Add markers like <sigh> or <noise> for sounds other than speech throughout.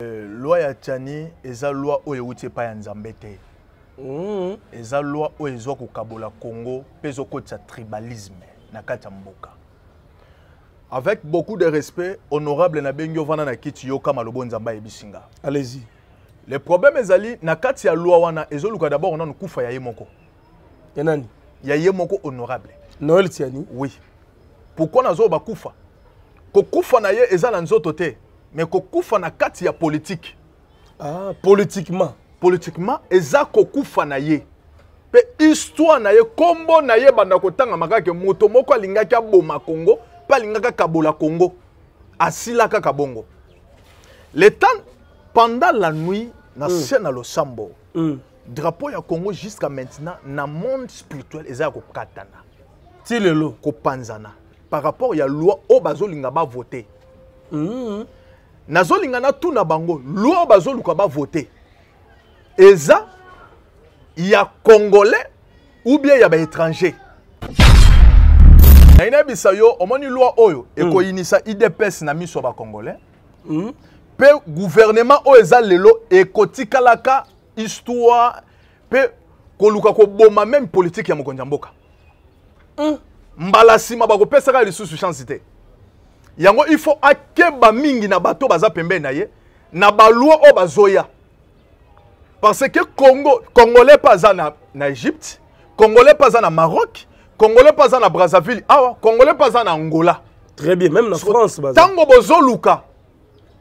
Eh, loi ya tiani eza loi oyo euti epai ya nzambe te mhm. eza loi oyo ezwa kokabola congo mpe ezokotisa tribalisme na kati ya mboka avec beaucoup de respect honorable nabengi ovanda na kiti yoka malobo nzambe ayebisi nga allez-y le problème ezali na kati ya loi wana ezoluka d'abord nanu kufa ya ye moko ya nani ya ye moko honorable noel tiani oui pourkoi nazoyo bakufa kokufa na ye eza na nzoto te me kokufa na kati ya politike ah, politiquement politiquement eza kokufa na ye mpe histoire na ye nkombo na ye banda kotangama kaka moto moko alingaki aboma kongo mpe alingaki akabola kongo asila kaka bongo le temps pendant la nuit na mm. se na losambo mm. drapeau ya congo jusqu'à maintenant na monde spirituel eza ya kokatana ti lelo kopanzana par rapport ya loi oyo bazolinga bavote mm. nazolinga natuna bango lwa oyo bazoluka bavote eza ya congolais ou bien ya baétranger nayinayebisa yo omoni lwa oyo hmm. ekoyinisa mm. idps na miso ya bacongolais mm. mpe gouvernement oyo eza lelo ekotikalaka histoire mpe koluka koboma meme politike ya mokonzi ya mboka mm. mbala nsima bakopesaka lisusu chance te yango il faut akeba mingi na bato baza pembeni na ye na balwa oyo bazoya parce que congo congolais pas aza na, na égypte congolais pas aza na maroc congolais pas aza na brazzaville awa congolais pas aza na angola très bien même na france ntango bozoluka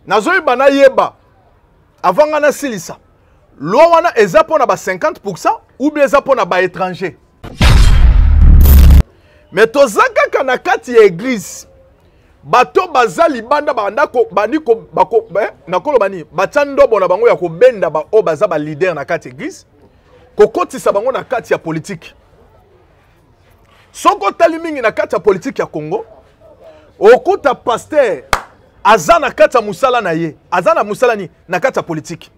nazoyeba nayeba avant nga nasilisa lwa wana eza mpo na ba 50 ou bien eza mpo ba étranger mais toza kaka na kati église bato baza libanda bandi eh, nakoloba nini batya ndobo na bango ya kobenda baoyo baza balider na kati ya eglize kokotisa bango na kati ya politike soki otali mingi na kati ya politike ya congo okuta paster aza na kati ya mosala na ye aza na mosala nini na kati ya politike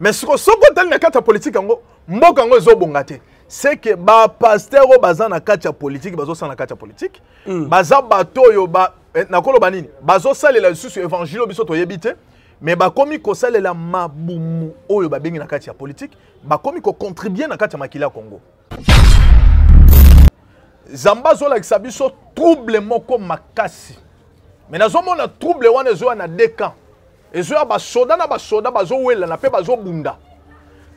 mais soki otali na kati ya politike yango mboka yango ezobonga te c'est que bapaster oyo baza na kati ya politike bazosala na kati ya politike mm. baza bato oyo ba, Eh, nakoloba nini bazosalela lisusu évangile oyo biso toyebi te me bakomi kosalela mabumu oyo babengi na kati ya politike bakomi kocontribue na kati ya makili ya congo zamba azolakisa biso trouble moko makasi me nazomona trouble wana ezoya na de camp ezoya basoda na basoda bazowelana mpe bazobunda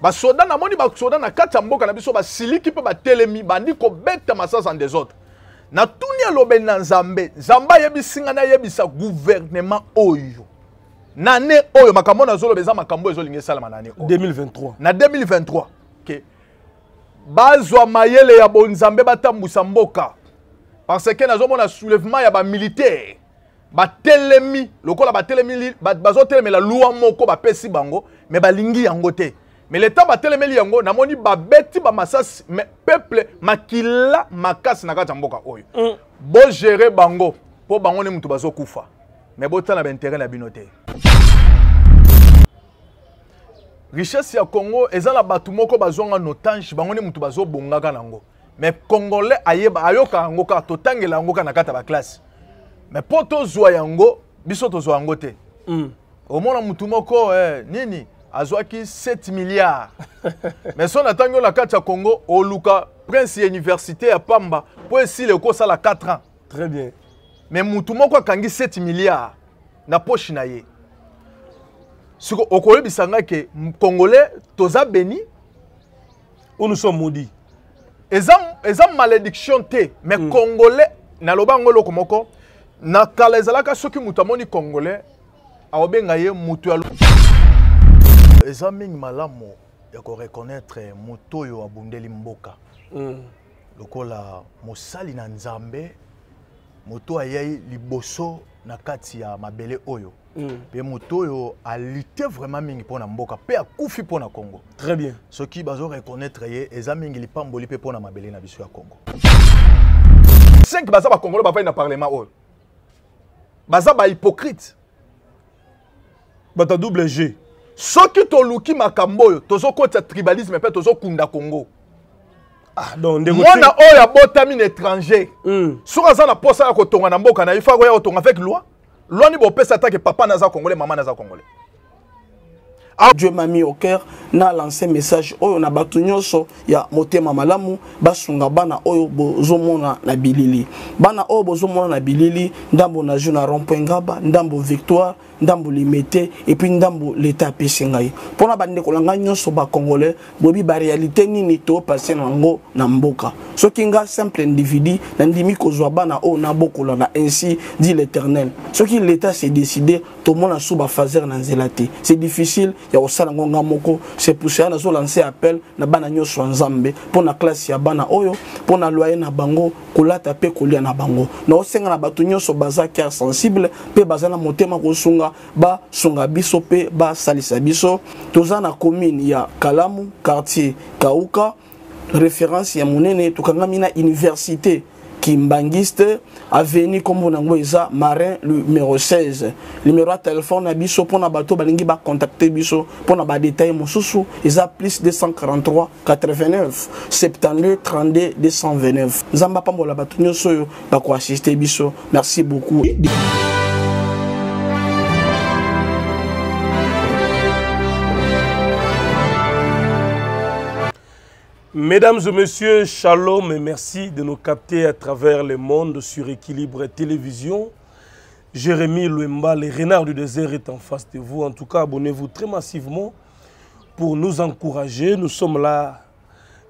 basoda namoni basoda na kati ya mboka na biso basiliki mpe batelemi bandi kobeta masasa ndes autres natuni elobeli na nzambe nzambe ayebisinga nayebisa guvernema oyo na ane oyo makambo oyo nazoloba eza makambo oyo ezolingi esalama na ane oyo 2023 na 2023 ke bazwa mayele ya bonzambe batambusa mboka parce ke nazomona soulèvement ya bamilitaire batelemi lokola batelemi bazotelemela lwa moko bapesi bango me balingi yango te mais le temps batelemeli yango namoni babeti bamasasi mais peuple makila makasi na kati ya mboka oyo mm. bogere bango mpo bango nde moto bazokufa mais botala bainteret na bino te richesse ya congo eza na bato moko bazwanga notange bango nde moto bazobongaka nango mais congolais ayeba ayokaka yango kaka totangela yango kaka na kati ya baklasse mais mpo tozwa yango biso tozwa yango te mm. omona motu moko eh, nini azwaki 7 milliards <laughs> me so na ntango na kati ya congo oluka prince ya université ya pamba mpo esila ekosala 4 ans très bien me mutu moko akangi 7 milliards na poshe na ye siko okoyebisa ngai ke congolais toza beni ou nous sommes maudits eza, eza malédiction te me mm. congolais naloba yango eloko moko na kala ezalaka soki moto amoni congolais aobenga ye moto ya eza malamu ya koreconnaître moto reconnaître abundeli mboka mm. lokola mosali na nzambe moto ayai liboso na kati ya mabele oyo mm. vraiment mboka pe pona congo très bien soki reconnaître ye pe pona mabele na biso ya congo 5 baza bakongolo na parlement oyo bazaba hypocrite Bata double g soki toluki makambo oyo tozokɔtisa tribalisme mpe tozokunda congo ah, mwana oyo abotami na étranger mm. soki aza na posa ya kotonga na mboka na ye fa koya kotonga avec loi lwani bopesa atake papa naza congolais mama naza congolais Ah, dieu m'a mis au cœur na lancé message oyo na bato nyonso ya motema malamu basunga bana oyo bozomona na bilili bana oyo bozomona na bilili ndambo na jeu na rompoint ngaba ndambo victoire ndambo limete epuis ndambo leta apesi ngai mpona bandeko na ngai nyonso bacongolais boyebi barealité nini toopase na yango na mboka soki nga simple individu nandimi kozwa bana oyo nabokola na ainsi dit l'éternel soki leta se décide tomona su bafaser na nzela te c'est difficile ya kosala ngo nga moko c'est pour cela nazolanse appel na bana nyonso ya nzambe mpo na klase ya bana oyo mpo na loyer na bango kolata mpe kolia na bango naosenga na bato nyonso baza cœur sensible mpe baza na motema kosunga basunga biso mpe basalisa biso toza na commune ya kalamu quartier kauka référence ya monene tokangami na université kimbangiste aveni nkombo nango eza marin numero 16 numero ya telefone na biso mpona bato balingi bakontakte biso mpona badetail mosusu eza plus 243 89 72 32 229 nzambe apambola bato nyonso oyo bakoasiste biso merci beaucoup Mesdames et messieurs, shalom et merci de nous capter à travers le monde sur Équilibre Télévision. Jérémy Louemba, le renard du désert est en face de vous. En tout cas, abonnez-vous très massivement pour nous encourager. Nous sommes là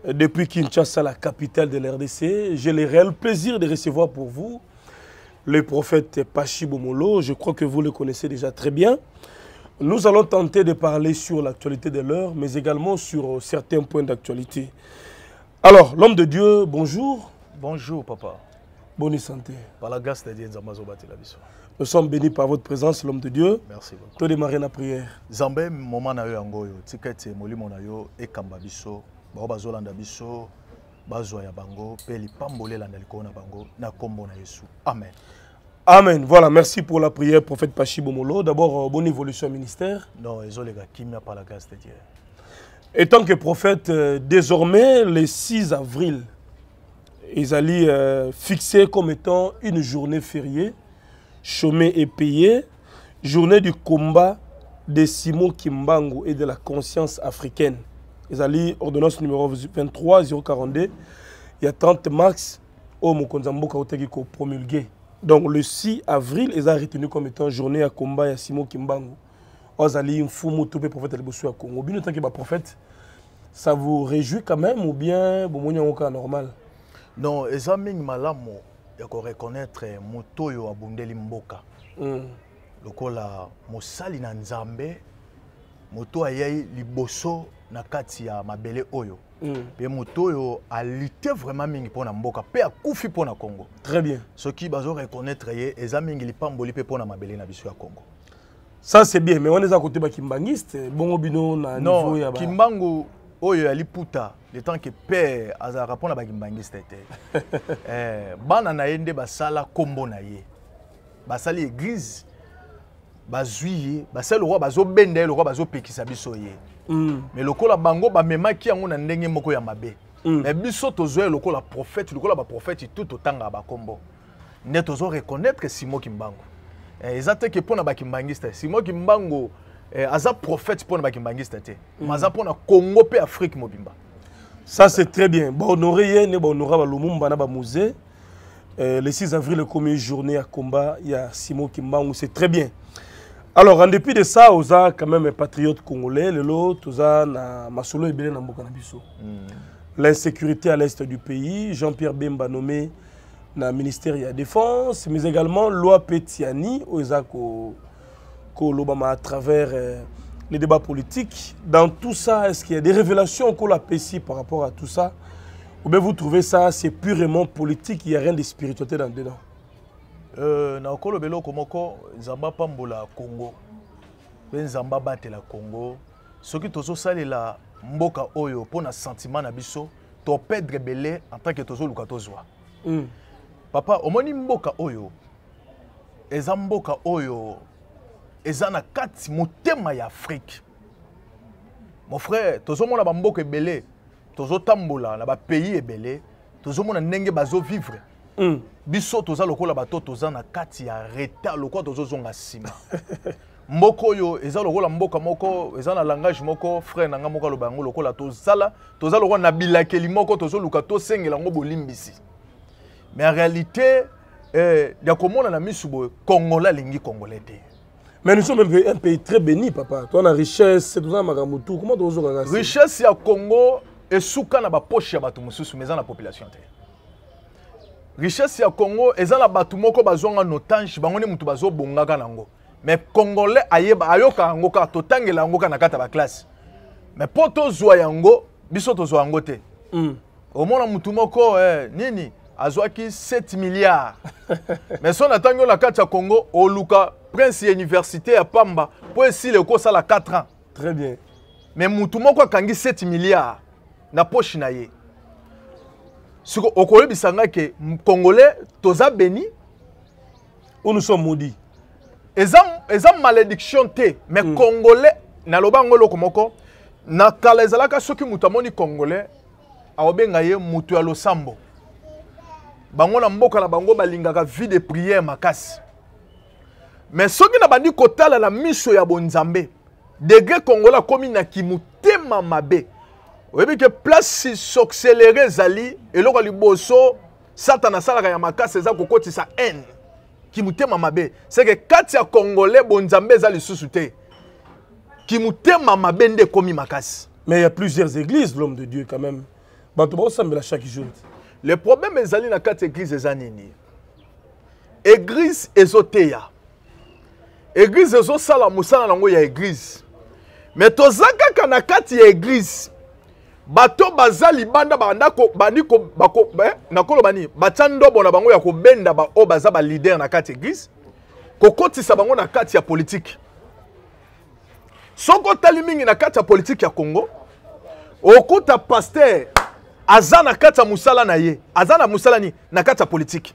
euh, depuis Kinshasa, la capitale de l'RDC. J'ai le réel plaisir de recevoir pour vous le prophète Pachi Je crois que vous le connaissez déjà très bien. Nous allons tenter de parler sur l'actualité de l'heure, mais également sur euh, certains points d'actualité. Alors, l'homme de Dieu, bonjour. Bonjour, papa. Bonne santé. Par la grâce de Dieu, nous sommes bénis par votre présence, l'homme de Dieu. Merci beaucoup. Tout démarrer la prière. Zambé, moment na yo angoyo, tikete molimo na yo ekamba biso, ba nda biso, bazwa ya bango, pe lipambole na likona bango na kombo na Yesu. Amen. Amen. Voilà, merci pour la prière, prophète Pachi Bomolo. D'abord, euh, bonne évolution au ministère. Non, les gars, qui m'a pas la grâce de Dieu. Et tant que prophète, euh, désormais, le 6 avril, ils allaient euh, fixer comme étant une journée fériée, chômée et payée, journée du combat de Simon Kimbango et de la conscience africaine. Ils allaient ordonnance numéro 23, 042, il y a 30 mars, au Mokonzambo promulgué donc le 6 avril ils ont retenu comme étant journée à komba ya simo kimbangu oyo azali mfumu to mpe prophète ya liboso ya congo que le bah, prophète, ça vous réjouit quand même ou bien bomoni yango kaka normal non eza mingi malamu ya reconnaître moto oyo abundeli mboka mm. lokola mosali na nzambe moto ayai liboso na kati ya mabele oyo ye mm. moto oyo alite vraiment mingi mpo na mboka mpe akufi mpo na congo très bien soki bazoreconnaitre ye eza mingi lipamboli mpe mpo na mabele na biso ya congo ça c'est bien mais wana eza kote bakimbangiste bongo bino na niveau ya kimbangu oyo ya liputa le temps ke père azalaka mpo na bakimbangiste te <laughs> eh, bana na ye nde basala nkombo na ye basali église bazwi ye basali lokwa bazobenda ye lokwa bazopekisa biso ye Mm. mais le cola bango ba bamemaki yango na ndenge moko ya mabe mm. mais biso tozwa ye lokola prophète le cola ba lokola tout autant ba bakombo nde tozo reconnaître simo kimbangu eh, eza te ke mpo na bakimbangiste simo kimbangu eh, aza prophète mpo na bakimbangiste te mm. ma aza mpo congo pe afrique mobimba ça c'est très bien bahonore ye nde ba lumumba na ba bamusée eh, le 6 avril ekomi journée à combat ya simo kimbangu c'est très bien alors en dépit de ça a quand même un patriote congolais lot, on na masolo ebele na mboka hmm. l'insécurité à l'est du pays jean-pierre bemba nommé le ministère de la défense mais également loi petiani on a l'Obama à travers euh, les débats politiques dans tout ça est-ce qu'il y a des révélations qu'on apprécie par rapport à tout ça ou bien vous trouvez ça c'est purement politique il n'y a rien de spiritualité dans dedans Euh, na okoloba eloko moko nzambe apambola congo mpe nzambe abatela congo soki tozosalela mboka oyo mpo na sentiment na biso topedre ebele en tant ke tozoluka tozwa mm. papa omoni mboka oyo eza mboka oyo eza na kati motema ya afrike mon frère tozomona bamboka ebele tozotambola na bapays ebele tozomona ndenge bazovivre Mm. biso toza lokola bato toza na kati ya retard lokola tozozonga nsima <laughs> mboka oyo eza lokola mboka moko eza na langage moko frere na ngai moko aloba yango lokola tozala toza lokola na bilakeli moko tozoluka tosengela yango bolimbisi mais en réalité eh, ya komona na misu boye kongola alingi congolais te mais nous sommes un pays, un pays très béni papa toza na richesse toza na makambo tu comment tozozongaka richesse ya congo esuka na baposhe ya bato mosusu mais eza na population te richesse ya congo eza na bato moko bazwanga notange bango nde moto bazobongaka nango mais congolais ayeba ayokaka yango kaka totangela yango kaka na kati ya baklasse mais mpo tozwa yango biso tozwa yango te mm. omona motu moko eh, nini azwaki 7 milliard <laughs> mais so na ntango na kati ya congo oluka prince ya université ya pamba mpo esili ekosala 4 ans très bien mais motu moko akangi 7 milliard na poche na ye siko okoyebisa nga ke congolais toza béni ou nous sommes maudits eza, eza malédiction te mais mm. congolais naloba yango eloko moko na kala ezalaka soki moto amoni congolais aobenga ye moto ya losambo bango na mboka na bango balingaka vie de prière makasi mais soki na bandi kotala na miso ya bonzambe degre congolais akómi na kimotema mabe oyebi ke place succéléré ezali eloko ya liboso satana asalaka ya makasi eza kokotisa haine kimutema mabe seke kati ya congolais bonzambe eza lisusu te kimutema mabe nde ekomi makasi mais il y a plusieurs églises l'homme de dieu quand même bato baosambela chaque jour le problème ezali na kati église eza nini église ezoteya église ezosala mosala nango ya église me toza kaka na kati ya église bato baza libanda bandi eh, nakoloba nini batya ndobo na bango ya kobenda baoyo baza balider na kati ya eglize kokotisa bango na kati ya politike soki otali mingi na kati ya politike ya congo okuta paster aza na kati ya mosala na ye aza na mosala nini na kati ya politike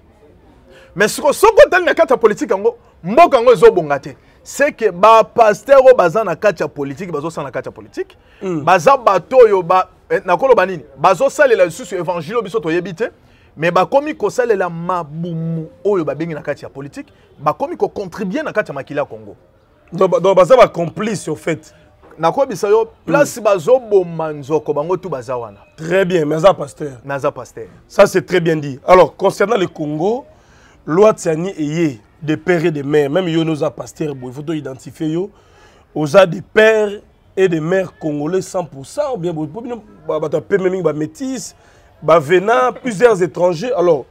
mais siko soki otali na kati ya politike yango mboka yango ezobonga te c'est que bapaster oyo baza na kati ya politike bazosala na kati ya politike mm. baza bato oyo ba, Eh, banini bazo bazosalela évangile biso mais bakomi mabumu oyo babengi na kati ya que bakomi na congo donc complice, au fait nakobisa yo place mm. très bien mais pasteur pasteur ça c'est très bien dit alors concernant le congo loi tsani eye de père et de mère même yo un pasteur il faut identifier yo oza de père et des mères congolais 100% ou bien bato apeme mingi bamétis bavena plusieurs étrangers alors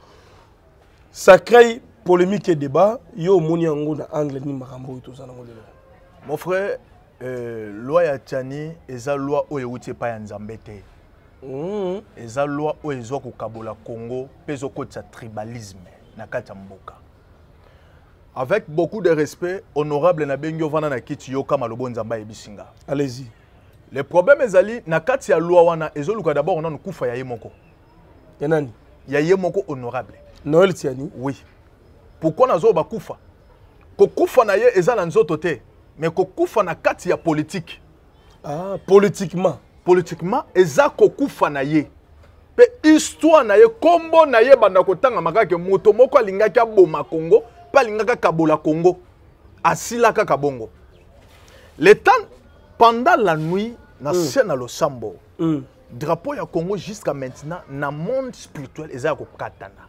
ça crée polémique et débat yo omoni yango na angle nini makambo oyo toza nango lelo mon frère euh, loi ya tiani eza loi oyo euti epai ya nzambe te mm. eza loi oyo ezwa kokabola congo mpe ezokotisa tribalisme na kati ya mboka avec beaucoup de respect honorable na bengi ovanda na kiti yokama lobo nzambe ayebisi nga allez-y le problème ezali na kati ya lwa wana ezoluka d'abord nanu kufa ya ye moko ya nani ya ye moko honorable noel tiani oui pourkui nazo bakufa kokufa na ye eza na nzoto te mais kokufa na kati ya politike ah, politiquement politiquement eza kokufa na ye mpe histoire na ye nkombo na ye banda kotangama kaka moto moko alingaki aboma kongo papa alingaka kabola Congo asila kaka bongo le temps pendant la nuit na mm. se na losambo mm. drapeau ya Congo jusqu'à maintenant na monde spirituel eza ko katana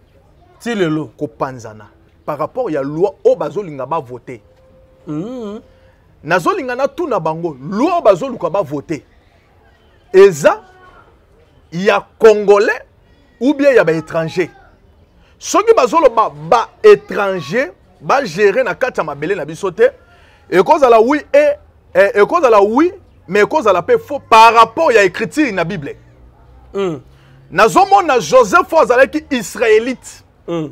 ti lelo panzana par rapport ya loi oyo bazolinga bavote mm. nazolinga natuna bango loi oyo bazoluka bavote eza ya congolais ou bien ya baétranger soki bazoloba ba bagere na kati ya mabele na biso te et wi e la oui mais la paix faux par rapport y ya dans na bible hmm. Na zomo na joseph oyo qui israélite Azo hmm.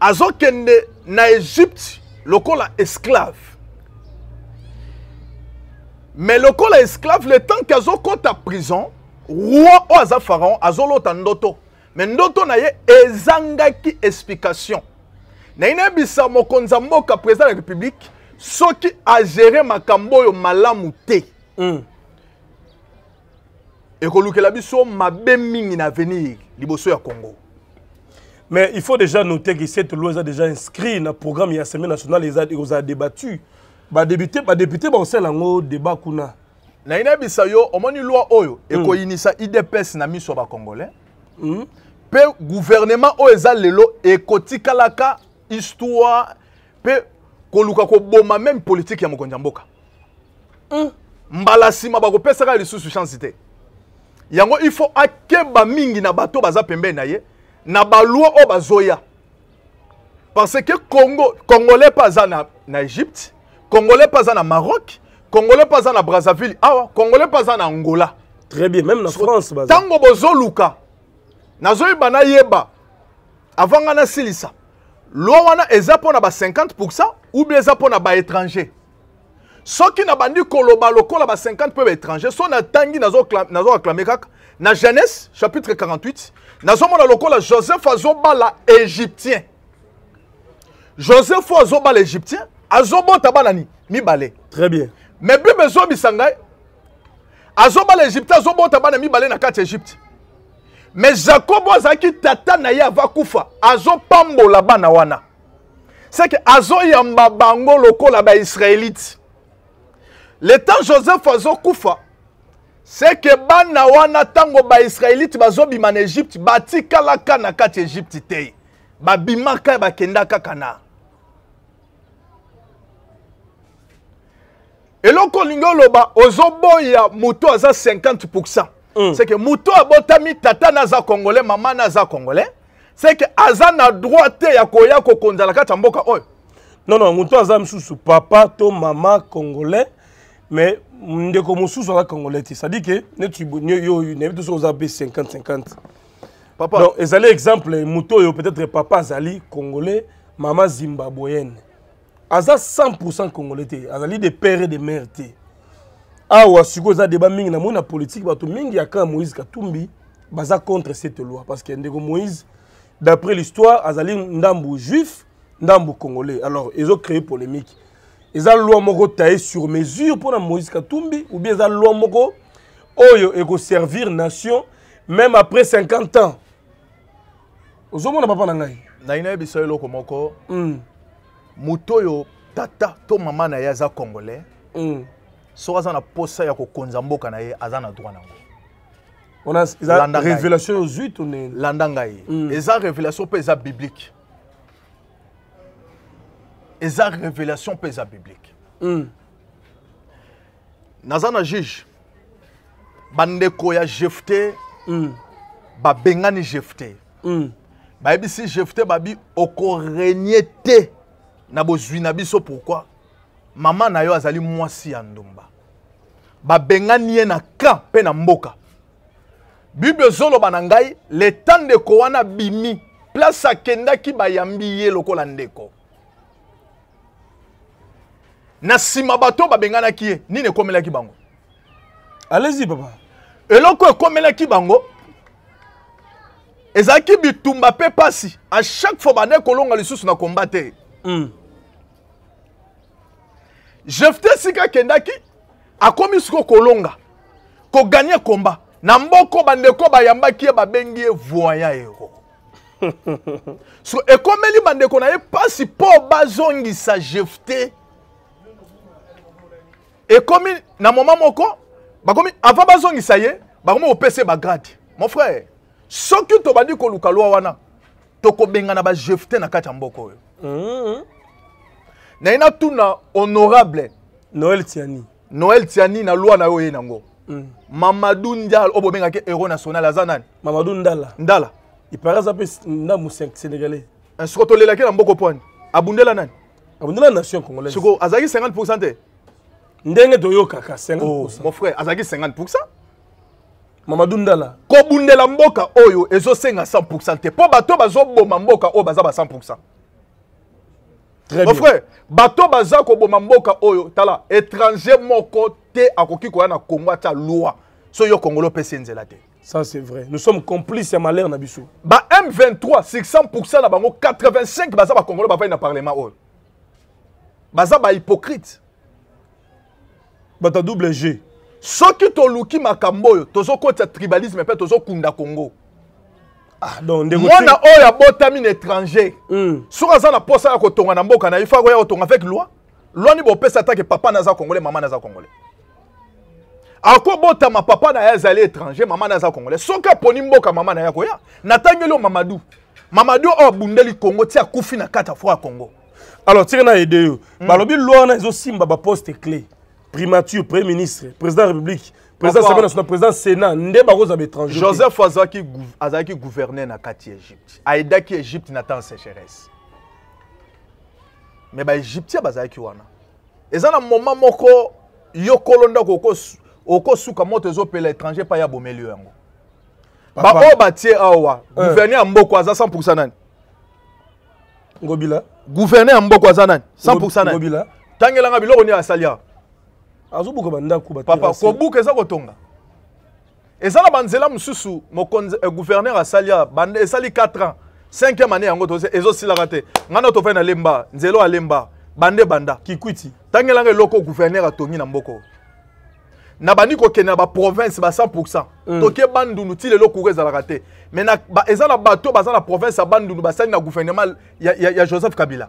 azokende na Égypte egypte lokola esclave mais la esclave le temps ke kota prison roi ou azo pharaon ta ndoto mais ndoto na ye ezangaki explication Na nayebisa mokonzi ya mboka président de la république soki agere makambo yo malamu te mm. ekolukela biso mabe mingi na venir liboso ya congo mais il faut déjà noter que cette loi est déjà inscrit le programme ya semaine nationale a débattu badéputé badéputé bakosala yango débat kuna nayi nayebisa yo omoni loi oyo hmm. ekoinisa mm. idps na miso ba Congolais. mm mpe gouvernement o eza lelo ekotikalaka histoire mpe koluka koboma meme politique ya mokonzi ya mboka mm. mbala nsima bakopesaka lisusu chance te yango il faut akeba mingi na bato baza pembeni na ye na balwa oyo bazoya parce que congo congolais mpe aza na, na egypte congolais mpe aza na maroc congolais mpe aza na brazzaville awa congolais mpe aza na angola très bien même na france ntango bozoluka nazoyeba nayeba avant nga silisa. lwa wana eza mpo na ba 50 ou bien eza mpo na baétranger soki nabandi koloba lokola ba 50 mpe étranger, so natangi nazoaklame kaka na genèse chapitre 48 nazomona lokola joseph la égyptien joseph oyo l'Égyptien, égyptien azobota bana ni balé très bien mais bible ezobisa Azo azobala égyptien azobota mi balé na quatre égypte me jakobo azalaki tata na ye avakufa azopambola bana wana seke azoyamba bango lokola baisraelite le temps joseph azokufa seke bana wana ntango baisraelite bazobima na egypte batikalaka na kati egypte te babimaka bakenda kaka na eloko olingi oloba ozoboya moto aza 50 mm. c'est que moto abotami tata naza congolais mama naza congolais c'est que aza na droit te ya koya kokonzala kati ya mboka oyo non non moto aza mosusu papa to mama congolais mais ndeko mosusu aza congolais te c'est à dire ke neti yo nayebi toso oza pe 50 50 papa donc ezali exemple moto oyo peut-être papa azali congolais mama zimbabwéenne aza 100 congolais te azali de père et de mère te awa sikoyo eza deba mingi na moni na politike bato mingi ya kaka moïse katumbi baza contre cette loi parce que ndeko moïse d'après l'histoire azali ndambu juif ndambu congolais alors ezocréer polémique eza loi moko taye sur mesure mpona moïse katumbi ou bien eza loi moko oyo ekoservir nation même après 50 ans ozomona papa na ngai nayinaye biso eloko moko hmm. moto oyo tata to mama na ye aza congolais mm. soki aza na posa ya kokonza mboka na ye aza na droit nango révélation ozwi to ne landa ngai mm. eza révélation mpe eza biblique eza révélation mpe eza biblique mm. naza na juge bandeko ya jefte mm. babengani jefte mm. bayebisi jefte babi okorenie te na bozwi na biso pourkui mama na yo azali mwasi ya ndumba babengani ye na camp mpe na mboka bible ezoloba na ngai leta ndeko wana bimi place akendaki bayambi ye lokola ndeko na nsima bato babenganaki ye nini ekomelaki bango alezi papa eloko ekomelaki bango ezalaki bitumba mpe pasi a chaque fois bandai kolonga lisusu na komba te mm. jefte esika akendaki akomi siko kolonga koganye komba na mboko bandeko bayambaki ye babengi ye voya ero <laughs> so ekomeli bandeko na ye mpasi mpo bazongisa jefte ekomi na moma moko bakomi avant bazongisa ye bakomi kopesa ye bagrade mon frère soki tobandi koluka lwa wana tokobengana bajefte na kati ya mboka oyo mm -hmm. naye natuna honorable noel tiani noel tiani na lwa na yo oye nango mm. mamadu ndala oyo bobengaki héros national aza nani mamadu ndala ndala ipara aza mpe ndamu sénégalais soko tolelaki na mboko pwani abundela nani abundela nation congolaise soko azalaki 50 pourcent te ndenge toyokaka 50 oh, mon frère azalaki 50 pourcent mamadu ndala kobundela mboka oyo ezosenga 100 pourcent te mpo bato bazoboma mboka oyo baza ba 100 pourcent Très bien. frère, bato baza oyo tala étranger moko te akoki na Congo loi so yo Congolo Ça c'est vrai. Nous sommes complices à malheur na biso. Ba M23 600% na bango 85 baza ba Congolo ba na parlement oyo. Baza ba hypocrite. ta double G. Soki tribalisme zo kunda Congo. Ah, mwana oyo abotami na étranger hmm. soki aza na posa ya kotonga na mboka na ye fa koya kotonga avec loi lwani bopesa atake papa naza congolais mama naza congolais akobotama papa na ye azali étranger mama na ye aza congolais soki aponi mboka mama na ye akoya natangeli oyo mamadu mamadu oyo abundeli congo ti akufi na kati afo ya congo alors tika na ede yo hmm. balobi lwa wana ezosimba baposte clé primature premier ministre président ya république président assemblée nationale président sénat nde bakozwa baétranger joseph azalaki azalaki gouverneur na kati ya egypte ayedaki egypte na temps sécheresse me baegyptien bazalaki wana eza na moma moko yo kolo ndako okosuka moto ezopela étranger mpa ya bomeli yo yango baoyo batie awa eh. gouverneur ya mboka aza 100 pourcent nani ngobila gouverneur ya mboka aza nani 100 pourcent nani tangelanga biloko nini asali awa azobuka bandako papa kobuka eza kotonga eza na banzela mosusu mokonzi eh, gouverneur asali ya esali 4 ans 5e année yango ezosilaka te ngana tofai na lemba nzela oyo alemba bande banda kikwiti ntangelanga eloko gouverneur atongi na mboko na bandi kokende na baprovince ba 100 mm. toke bandundu ti lelo koko ezalaka te me ba, eza na bato baza na province ya bandundu basali na gouvernement ya, ya, ya joseph kabila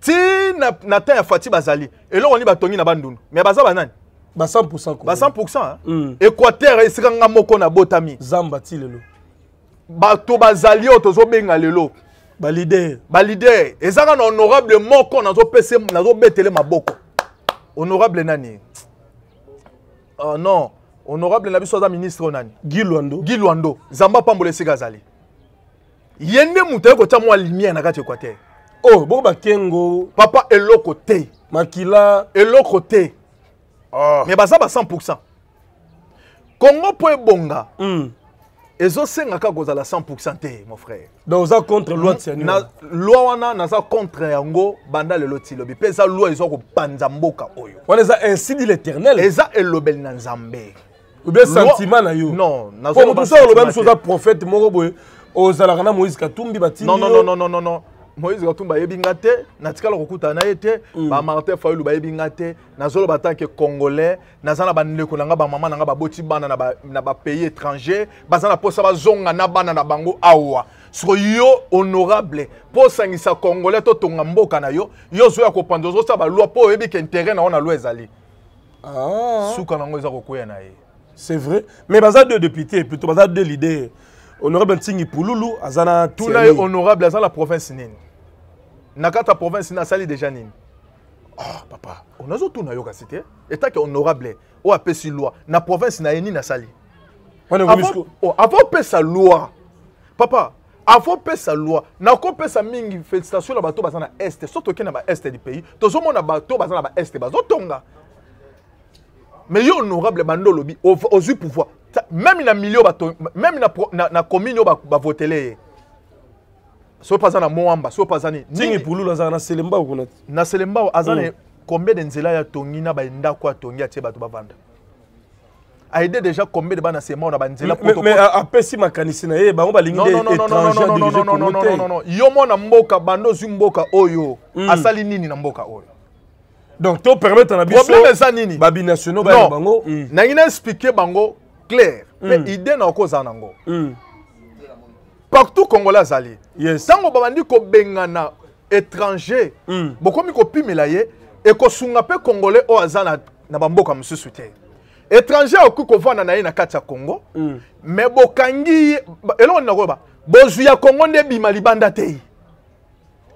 ti na, na temps ya fati bazali eloko nini batongi na bandundu me baza banani ba 100% ba 100% mm. équateur eh, esikanga moko na botami zamba ti lelo bato bazali oyo tozobenga lelo balider balider ezaka na honorable moko nazobetele maboko honorable nani uh, non honorable na biso aza ministre oyo nani gilwando gilwando zamba pambola esika azali ye nde moto aye kotia mwa lumière na kati équateur oyo oh, boko bakengo papa eloko te makila eloko te Ah. me baza ba 100 congo mpo ebonga hmm. ezosengaka kozala 100 te mon frère donc oza contre loi na loi wana naza contre yango banda lelo ti lobi mpe eza loi ezwa kopanza mboka oyo wana eza insidi l'éternel eza elobeli na nzambe obie sentiment na yo non nazo oloba miso oza prophète moko boye ozalaka na moïse katumbi batino moïse katumba ayebi nga te natikala kokutana na ye te mm. bamartin fayulu bayebi nga te nazoloba tanke congolais naza na bandeko na nga bamama na nga baboti bana na bapays étranger baza na mposa bazonga na bana na bango awa soko yo honorable mpo osangisa congolais totonga mboka na yo yo ozoya kopanza ozosala balwa mpo oyebi ke intérêt na yo na lwa ezali ah. suka na yango eza kokwya na ye c'est vrai mais baza deux députés plutôt baza deux leaders honorable ntingi pululu aza na tuna ye honorable aza na province nini na kati ya province nini asali deja nini oh, papa nazotuna yo kasi te etaki honorable oyo apesi loi na province na ye nini asali avo opesa loi papa avo opesa loi nakopesa mingi félicitation na bato baza na este so tokei na baeste du pays tozomona bato baza na baeste bazotonga mais yo honorable bando olobi ozwi pouvoir même na milieu bato même na na, na commune oyo bavotele ye soki mpe aza na moamba soki mpe aza nini pululu azalaka na selembao kuna ti na selembao aza na mm. combien de nzela ya tongi na bandako atongi atie bato bavanda aide déjà combien de bana semao na banzela apesi makanisi na ye bango balingi yo mona mboka bando ozwi mboka oyo mm. asali nini na mboka oyo donc to permettre na biso problème eza nini babinationaux baya bango mm. nangi na expliqué bango clair mpe mm. ide na okozala nango mm. partout congolais azali ntango babandi kobengana étranger mm. bokomi kopimela ye ekosunga mpe congolais oyo aza na bamboka mosusu te étranger akoki kovanda na ye na kati ya congo me bokangi ye eloko nini nakoyeba bozwi ya congo nde ebima libanda te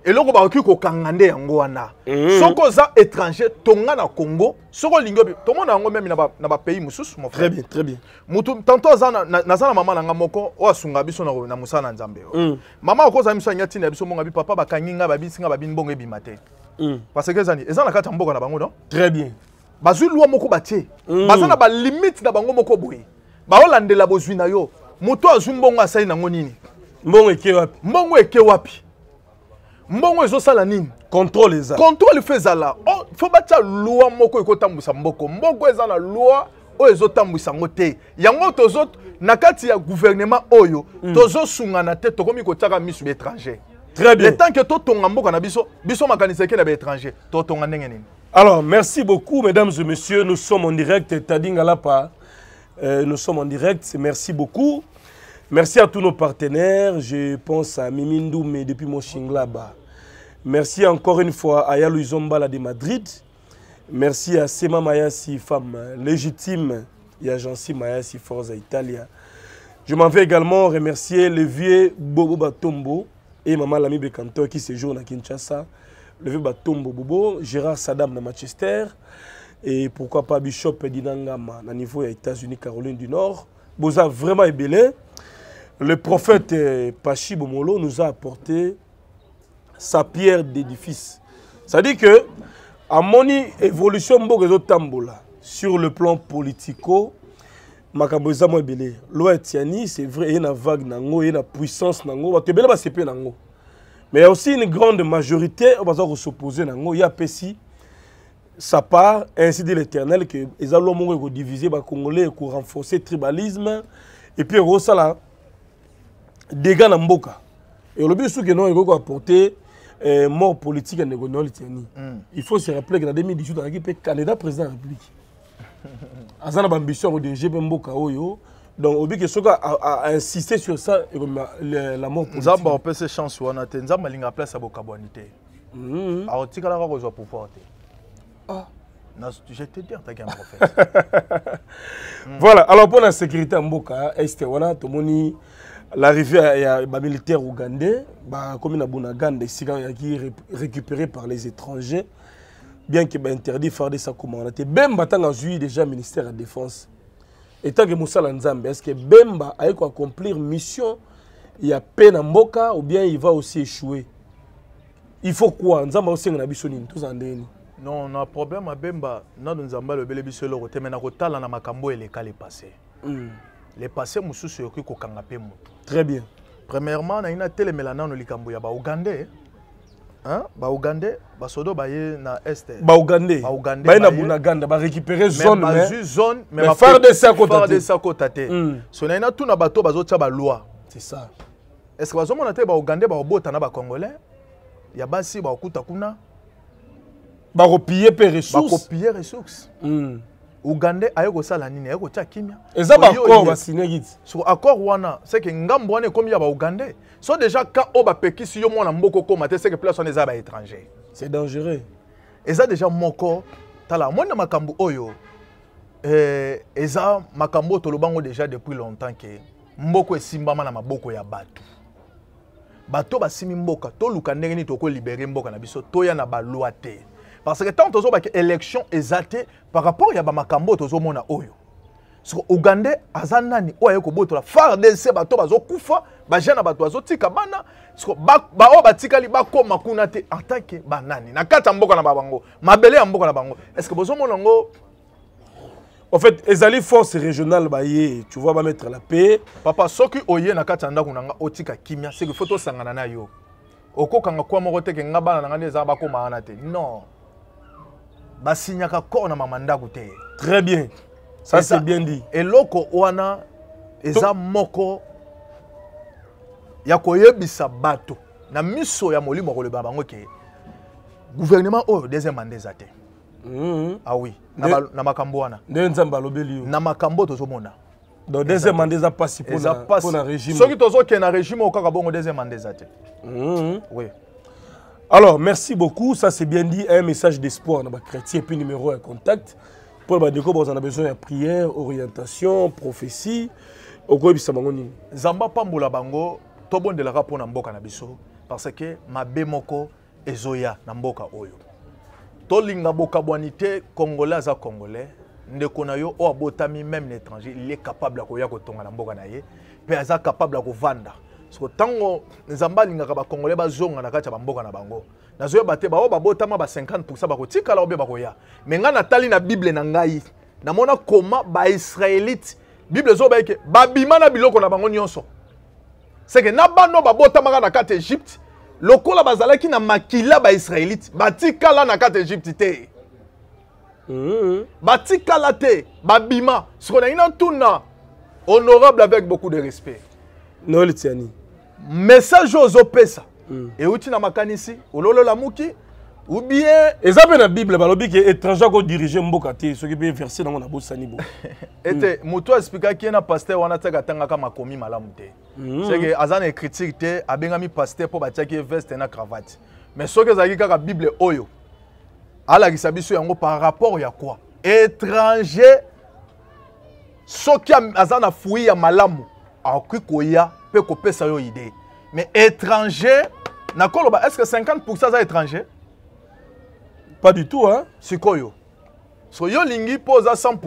eloko bakoki kokanga nde yango wana mhm. soki oza étranger tonga na congo soki olingi obi tomona yango meme na bapays mosusu mofrère bien très bien mutu tanto naza na mama na nga moko oyo asunga biso na mosala na nzambe oyo mm. mama okozala miso yangi ntina ya biso mbongo bi papa bakangi nga babisi nga babini mbongo ebima te mm. parce que ezani eza na kati ya mboka na bango non très bien bazwi lwa moko batie mm. baza na balimite na bango moko boye baolandela bozwi na yo moto azwi mbongo asali nango nini mbongo eke wapi mbongo eke wapi mbongo ezosala nini contrôle eza contrôle fezala ezala oh, fo batia loi moko ekotambwisa mboko mbongo ezala loi lwa oyo ezotambwisa te yango tozo na kati ya gouvernement oyo mm. tozosungana te tokomi kotiaka misu étranger très bien to totonga mboka na biso biso makanisi eke na to totonga ndenge nini alors merci beaucoup mesdames et messieurs nous sommes en direct tadingalapa euh, nous sommes en direct merci beaucoup Merci à tous nos partenaires. Je pense à Mimindou, mais depuis mon là-bas. Merci encore une fois à Yalu Zombala de Madrid. Merci à Sema Mayasi, femme légitime, et à Jansi Mayasi, Forza Italia. Je m'en vais également remercier le vieux Bobo Batombo et Maman Lami Bekanto qui séjourne à Kinshasa. Le vieux Batombo Bobo, Gérard Saddam de Manchester. Et pourquoi pas Bishop Dinangama, au niveau des États-Unis, Caroline du Nord. Boza vraiment ébélé. Le prophète euh, Pachi Bomolo nous a apporté sa pierre d'édifice. C'est-à-dire que, à mon évolution, Tambola, sur le plan politico, makambo eza mwa ebele loi etiani c'est vrai eye na vague nango eye na puissance nango bato ebele basepe nango mais ya aussi une grande majorité oyo baza kosoppose nango ye apesi sa part ainsi dit l'éternel ke eza lwa moko ekodivise bacongolais ekorenforcer tribalisme et puis ekosala dégâts na mboka elobi soki non ekoki koapporte euh, mort politique ya ndeko noel tiani hmm. il faut se rappeler que na 2018 azalaki mpe candidat président ya république <laughs> aza na bambition ya kodirige mpe mboka oyo donc obiki soki ainsiste sur ça ekomema la mort nzambe apesa chance wana te nzambe alinga place ya bokabwani te hmm. aotikalaka kozwa pouvoir te ah. je te dire taki ya prophète <laughs> hmm. voilà alors mpo na sécurité ya mboka este wana tomoni l'arrivée ya bamilitaire ougandais bakomi na bunaganda esika yaki récupéré par les étrangers bien ke bainterdit fardes akomanga te bemba ntango azwi déjà ministère ya défense etanke mosala nzambe estce que bemba aye koaccomplir mission ya paix na mboka ou bien il va aussi échouer il faut quoi nzambe aosenga na biso nini tozala ndeni non na problème ya bemba nano nzambe alobeli biso eloko te me na kotala na makambo eleka le passé mm. le passé mosusu ekoki kokanga mpe motu très bien premièrement nayi natelemela nano likambo ya baugandais baugandais basodo baye na este baugandaibaye na bunaganda barécupéré zonebazwi zone mafardc akota te so nayi natuna bato bazotia baloi c'est ça est ce que bazomona te baugandais baobota na bacongolais ya basi baokuta kuna bakopille mpe ressource bakopille ressource mm. ugande aye kosala nini aye kotia kimia eza baaccord basineki ti so accord wana seke ngambo wana ekómi ya baugande so déjà ka oyo bapekisi yo mwana mboka okóma te seke place wana eza ya baétranger c'est dangereux eza déjà moko tala moni na makambo oyo eh, eza makambo oyo tolobango déjà depuis longtemps ke mboka esimbama na maboko ya bato bato basimi mboka toluka ndenge nini tokolibere mboka na biso toya na balwa te parce que tant tozobaki élection eza te par rapport ya bamakambo oyo tozomona oyo soki ugande aza nani oyo aye kobotola fardc bato bazokufa bajeune na bato bazotika bana soki baoyo batikali bakóma kuna te en tant ke banani na kati ya mboka na bango mabele ya mboka na bango est ce que bozomona yango En fait, ezali force régionale baye, tu vois ba mettre la paix. Papa soki oye na kati ndako nanga otika kimia, c'est que faut to sangana na yo. Okokanga kwa moko te ke ngaba na ngani za ba ko maana te. Non. basinyaka corps na mama ndako te très bien ça c'est bien dit eloko wana eza moko ya koyebisa bato na miso ya molimo akolobela bango ke gouvernement oyo deuxième manda eza te mm -hmm. ah oui na makambo wana nde nzambe alobeli yo na makambo tozomona donc deuxième manda eza pasi mpona régime soki tozokende na régime oyo kaka bongo deuxième manda eza te mm -hmm. oui Alors, merci beaucoup. Ça, c'est bien dit un message d'espoir. On chrétien, puis numéro un contact. Pour le on a besoin de prière, orientation, prophétie. okobebisa bango nini nzambe apambola bango de la na mboka na biso parce ke mabe moko ezoya na mboka oyo tolinga bokabwani te congolais à congolais Ne konayo yo abotami même l'étranger il est capable ya koya kotonga na mboka na ye mpe est capable ya vendre. so ntango nzambe alingaka bakongole bazonga na kati ya bamboka na bango nazoyeba te baoyo babotama ba 50 bakotikala obe bakoya me ngai natali na bible na ngai namona koma baisraelite bible ezoyeba eke babima na biloko na bango nyonso seke na bano babotamaka na kati egypte lokola bazalaki na makila baisraelite batikala na kati egypte te mm. batikala te babima siko nangi natuna honorable avec beaucoup de respect nolitiani message oyo ozopesa mm. euti na makanisi ololola muki ou bien eza mpe na bible balobi ke étranger akodirige mboka te soki mpe verse nango na bosani bo <laughs> ete hmm. moto asplikaki ye na paster wana tiaki atangaka makomi malamu te hmm. seke aza na écriture te abengami paster mpo batiaki ye veste na cravate mais soki ezalaki kaka bible oyo alakisa biso yango par rapport ya kwa étranger soki aza na fui ya malamu akoki koya mpe kopesa yo idée mais étranger nakoloba est ce que 50 ça étranger pas du tout hein C'est quoi, yo olingi pose à 100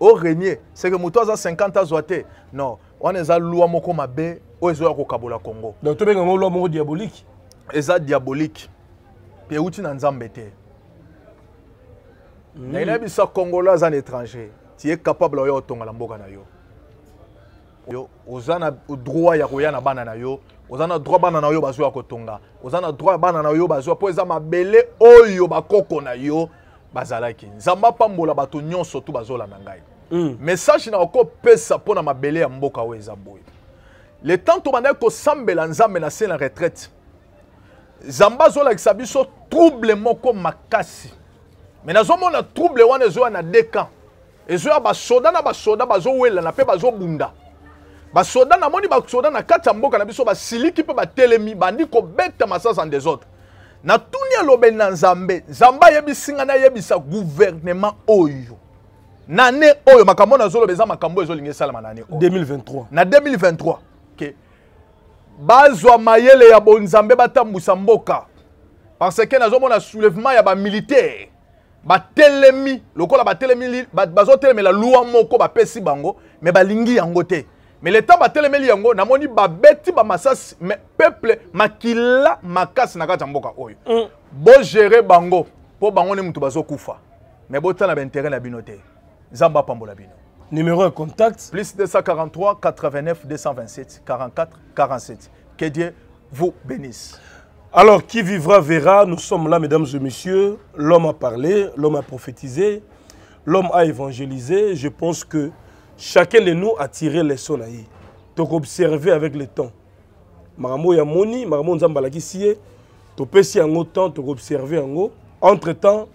régner, c'est que toi à 50 à te non on est à loi moko mabe oyo ezoya kokabola congo donc tobenga yango loi moko diabolique ça diabolique mpe euti Mais il y a un congolais aza na Tu es capable oyo otongala mboka na yo yo oza na droit ya koya na bana na yo oza na droit bana na yo bazwa kotonga oza na droit bana na yo bazwa mpo eza mabele oyo bakoko na yo bazalaki nzambe apambola bato nyonso tu bazolanda ngai mm. message na okopesa mpo na mabele ya mboka oyo eza boye le temps tobandaki kosambela nzambe na se na retraite nzambe azolakisa biso trouble moko makasi me nazomona trouble wana ezoya na deux camp ezoya basoda na basoda bazowelana mpe bazobunda basoda namoni basoda na kati ya mboka na biso basiliki mpe batelemi bandi kobeta masasa desordre natuni elobeli na nzambe nzambe ayebisinga nayebisa guvernema oyo na ane oyo makambo oyo nazoloba eza makambo oyo ezolinga esalama na ane 2023 na 2023 okay. bazwa mayele ya bonzambe batambusa mboka parce ke nazomona soulèvement ya bamilitaire batelemi lokola batelemi bazotelemela luwa moko bapesi bango me balingi yango te mais le temps les yango moni babeti bamasas mais peuple makila makasi na pas mboka oyo mm. bango po bango nde moto bazokufa mais botala temps na na Zamba Zamba pambola bino numéro de contact plus 243 89 227 44 47 que dieu vous bénisse alors qui vivra verra nous sommes là mesdames et messieurs l'homme a parlé l'homme a prophétisé l'homme a évangélisé je pense que chacun de nous a tiré les soleils. Donc observez avec le temps. Maramo Yamoni, Maramo Nzambalakisie, Topesi Ango temps, donc observer haut. Entre-temps,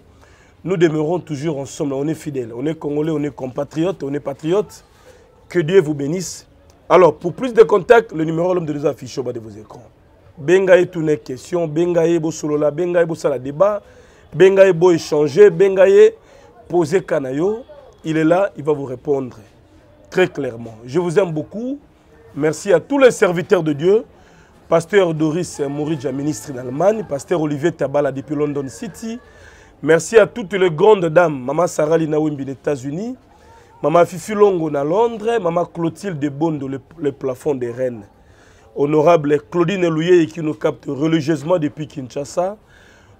nous demeurons toujours ensemble. On est fidèles, on est congolais, on est compatriotes, on est patriotes. Que Dieu vous bénisse. Alors, pour plus de contacts, le numéro l'homme de nous affiche au bas de vos écrans. Bengaye tourne question, Bengaye bosolola, Bengaye benga débat, Bengaye bo échanger, Bengaye poser canayo, Il est là, il va vous répondre très clairement. Je vous aime beaucoup. Merci à tous les serviteurs de Dieu. Pasteur Doris Mouridja, ministre d'Allemagne. Pasteur Olivier Tabala depuis London City. Merci à toutes les grandes dames. Maman Sarah Lina des États-Unis. Maman Fifi Longo à Londres. Maman Clotilde Bondo, le, le plafond des Rennes. Honorable Claudine Louyer qui nous capte religieusement depuis Kinshasa.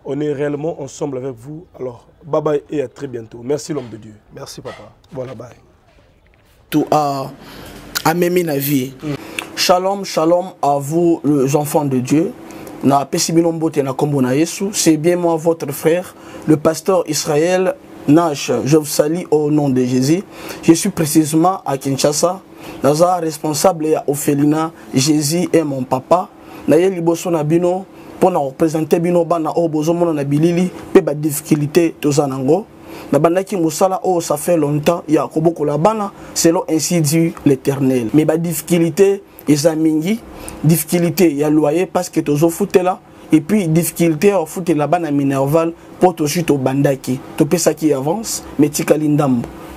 On est réellement ensemble avec vous. Alors, bye bye et à très bientôt. Merci l'homme de Dieu. Merci papa. Voilà, bye tout à, à la vie. Shalom, shalom à vous les enfants de Dieu. Na C'est bien moi votre frère, le pasteur Israël Nash. Je vous salue au nom de Jésus. Je suis précisément à Kinshasa. Naza responsable à Ophelina, Jésus est mon papa. Na liboso na bino pour représenter bino bana o bozomona na bilili pe ba difficulté nabandaki mosala oyo ça fait longtemps ya kobokola bana selon ainsi dit l'éternel me badifficulté eza mingi difficulté ya loyer parce que tozofutela epuis difficulté ya kofutela bana minerval mpo tozwi tobandaki topesaki avance me etikali ndambo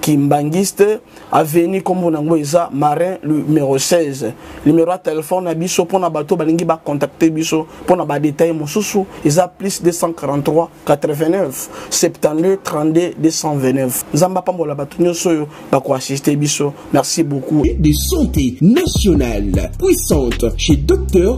kimbangiste aveni kombo nango eza marin numéro 16 numéro ya telefone na biso mpona bato balingi bacontacte biso mpona badetail mosusu eza plus 243 89 72 32 229 nzambe apambola bato nyonso oyo bakoassiste biso merci beaucoup et de santé nationale puissante chez docteur